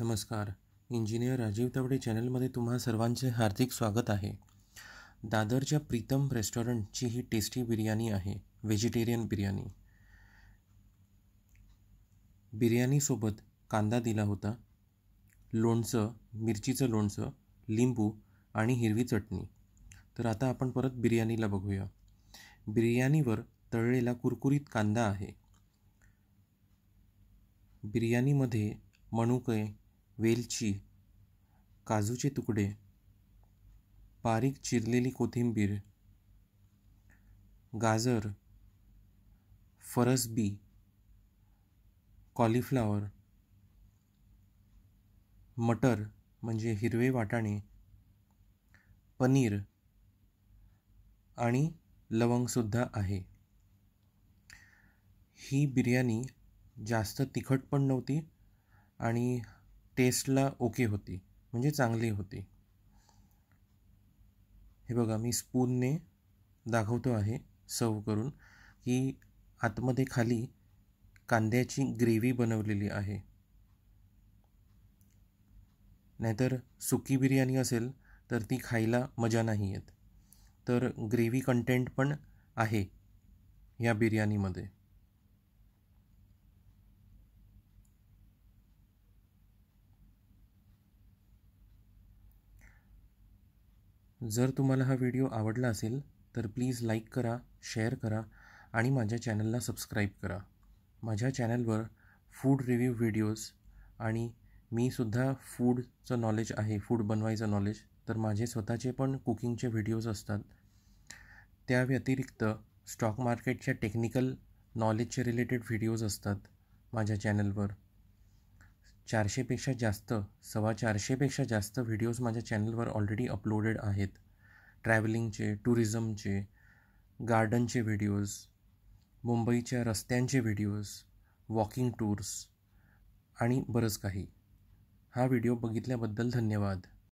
नमस्कार इंजिनियर राजीव तावडे चॅनलमध्ये तुम्हा सर्वांचे हार्दिक स्वागत आहे दादरच्या प्रीतम रेस्टॉरंटची ही टेस्टी बिर्याणी आहे व्हेजिटेरियन बिर्याणी बिर्याणीसोबत कांदा दिला होता लोणचं मिरचीचं लोणचं लिंबू आणि हिरवी चटणी तर आता आपण परत बिर्याणीला बघूया बिर्याणीवर तळलेला कुरकुरीत कांदा आहे बिर्याणीमध्ये मनुके वेलची काजूचे तुकडे बारीक चिरलेली कोथिंबीर गाजर फरसबी कॉलीफ्लावर मटर म्हणजे हिरवे वाटाणे पनीर आणि लवंगसुद्धा आहे ही बिर्याणी जास्त तिखट पण नव्हती आणि टेस्टला ओके होती म्हणजे चांगली होती हे बघा मी स्पूनने दाखवतो आहे सर्व करून की आतमध्ये खाली कांद्याची ग्रेव्ही बनवलेली आहे नाहीतर सुकी बिर्याणी असेल तर ती खायला मजा नाही येत तर ग्रेव्ही कंटेंट पण आहे या बिर्याणीमध्ये जर तुम्हाला हा व्हिडिओ आवडला असेल तर प्लीज लाईक करा शेअर करा आणि माझ्या चॅनलला सबस्क्राईब करा माझ्या चॅनलवर फूड रिव्ह्यू व्हिडिओज आणि मीसुद्धा फूडचं नॉलेज आहे फूड बनवायचं नॉलेज तर माझे स्वतःचे पण कुकिंगचे व्हिडिओज असतात त्या व्यतिरिक्त स्टॉक मार्केटच्या टेक्निकल नॉलेजचे रिलेटेड व्हिडिओज असतात माझ्या चॅनलवर चारशेपेक्षा जास्त सव्वा चारशेपेक्षा जास्त व्हिडिओज माझ्या चॅनलवर ऑलरेडी अपलोडेड आहेत ट्रॅव्हलिंगचे टुरिझमचे गार्डनचे व्हिडिओज मुंबईच्या रस्त्यांचे व्हिडिओज वॉकिंग टूर्स आणि बरंच काही हा व्हिडिओ बघितल्याबद्दल धन्यवाद